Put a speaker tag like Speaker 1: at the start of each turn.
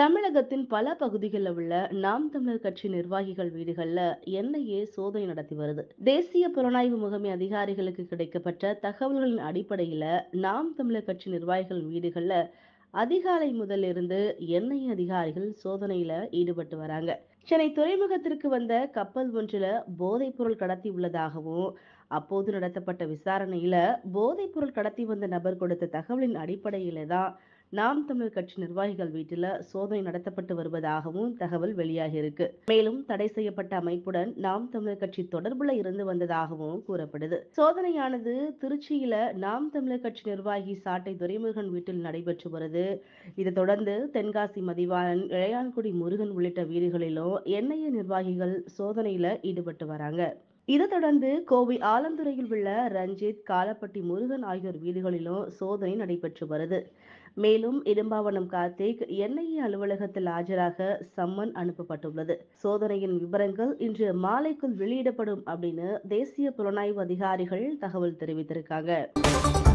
Speaker 1: தமிழகத்தின் பல பகுதிகளில் உள்ள நாம் தமிழர் கட்சி நிர்வாகிகள் வீடுகளில் என்ஐஏ
Speaker 2: சோதனை நடத்தி வருது தேசிய புலனாய்வு முகமை அதிகாரிகளுக்கு கிடைக்கப்பட்ட தகவல்களின் அடிப்படையில் நாம் தமிழர் கட்சி நிர்வாகிகள் வீடுகளில் அதிகாலை முதல் இருந்து என்ஐஏ அதிகாரிகள் சோதனையில ஈடுபட்டு வராங்க சென்னை துறைமுகத்திற்கு வந்த கப்பல் ஒன்றில் பொருள் கடத்தி உள்ளதாகவும் அப்போது நடத்தப்பட்ட விசாரணையில போதைப் பொருள் கடத்தி வந்த நபர் கொடுத்த தகவலின் அடிப்படையில தான் நாம் தமிழ் கட்சி நிர்வாகிகள் வீட்டில் சோதனை நடத்தப்பட்டு வருவதாகவும் தகவல் வெளியாகியிருக்கு மேலும் தடை செய்யப்பட்ட அமைப்புடன் நாம் தமிழர் கட்சி தொடர்புல இருந்து வந்ததாகவும் கூறப்படுது சோதனையானது திருச்சியில நாம் தமிழர் கட்சி நிர்வாகி சாட்டை துரைமுருகன் வீட்டில் நடைபெற்று வருது இதை தொடர்ந்து தென்காசி மதிவாளன் இளையான்குடி முருகன் உள்ளிட்ட வீடுகளிலும் என்ஐஏ நிர்வாகிகள் சோதனையில ஈடுபட்டு வராங்க இதைத் தொடர்ந்து கோவை ஆலந்துறையில் உள்ள ரஞ்சித் காலப்பட்டி முருகன் ஆகியோர் வீடுகளிலும் சோதனை நடைபெற்று வருது மேலும் இடும்பாவனம் கார்த்திக் என்ஐஏ அலுவலகத்தில் ஆஜராக சம்மன் அனுப்பப்பட்டுள்ளது சோதனையின் விவரங்கள் இன்று மாலைக்குள்
Speaker 1: வெளியிடப்படும் அப்படின்னு தேசிய புலனாய்வு அதிகாரிகள் தகவல் தெரிவித்திருக்காங்க